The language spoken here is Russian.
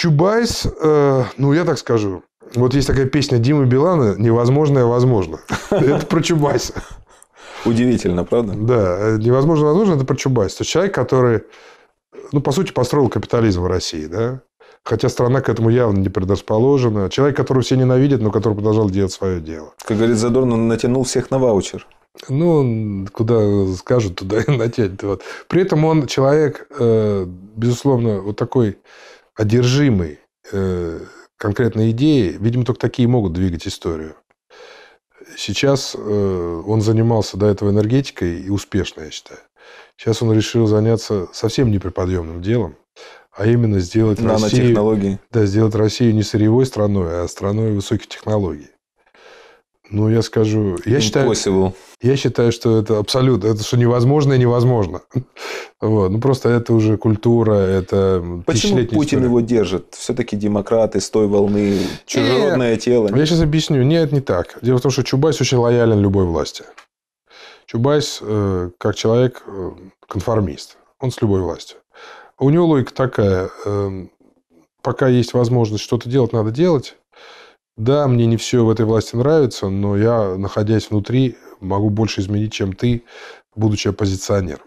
Чубайс, э, ну, я так скажу. Вот есть такая песня Димы Билана «Невозможное возможно». Это про Чубайса. Удивительно, правда? Да. Э, «Невозможно возможно» – это про Чубайса. То есть, человек, который, ну, по сути, построил капитализм в России, да? Хотя страна к этому явно не предрасположена. Человек, которого все ненавидят, но который продолжал делать свое дело. Как говорит Задорно, натянул всех на ваучер. Ну, куда скажут, туда и натянет. Вот. При этом он человек, э, безусловно, вот такой одержимый э, конкретной идеей, видимо, только такие могут двигать историю. Сейчас э, он занимался до этого энергетикой и успешно, я считаю. Сейчас он решил заняться совсем неприподъемным делом, а именно сделать Россию, да, сделать Россию не сырьевой страной, а страной высоких технологий. Ну, я скажу, я Impossible. считаю, я считаю, что это абсолютно, это что невозможно и невозможно. Вот. Ну, просто это уже культура, это Почему Путин история. его держит? Все-таки демократы с той волны, чужеродное тело. Я сейчас объясню. Нет, не так. Дело в том, что Чубайс очень лоялен любой власти. Чубайс, э, как человек, э, конформист. Он с любой властью. У него логика такая, э, пока есть возможность что-то делать, надо делать. Да, мне не все в этой власти нравится, но я, находясь внутри, могу больше изменить, чем ты, будучи оппозиционером.